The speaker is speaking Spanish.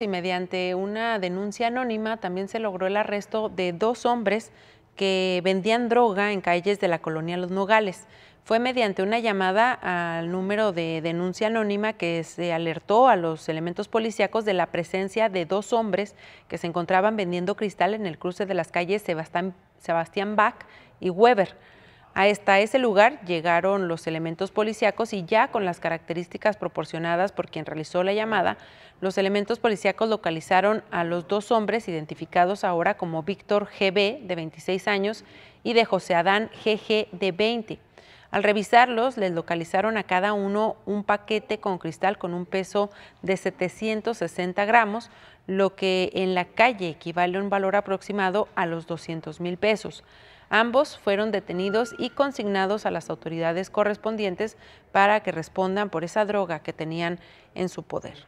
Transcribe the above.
Y mediante una denuncia anónima también se logró el arresto de dos hombres que vendían droga en calles de la colonia Los Nogales. Fue mediante una llamada al número de denuncia anónima que se alertó a los elementos policíacos de la presencia de dos hombres que se encontraban vendiendo cristal en el cruce de las calles Sebastián Bach y Weber. A ese lugar llegaron los elementos policíacos y ya con las características proporcionadas por quien realizó la llamada, los elementos policíacos localizaron a los dos hombres identificados ahora como Víctor GB de 26 años y de José Adán GG de 20. Al revisarlos, les localizaron a cada uno un paquete con cristal con un peso de 760 gramos, lo que en la calle equivale a un valor aproximado a los 200 mil pesos. Ambos fueron detenidos y consignados a las autoridades correspondientes para que respondan por esa droga que tenían en su poder.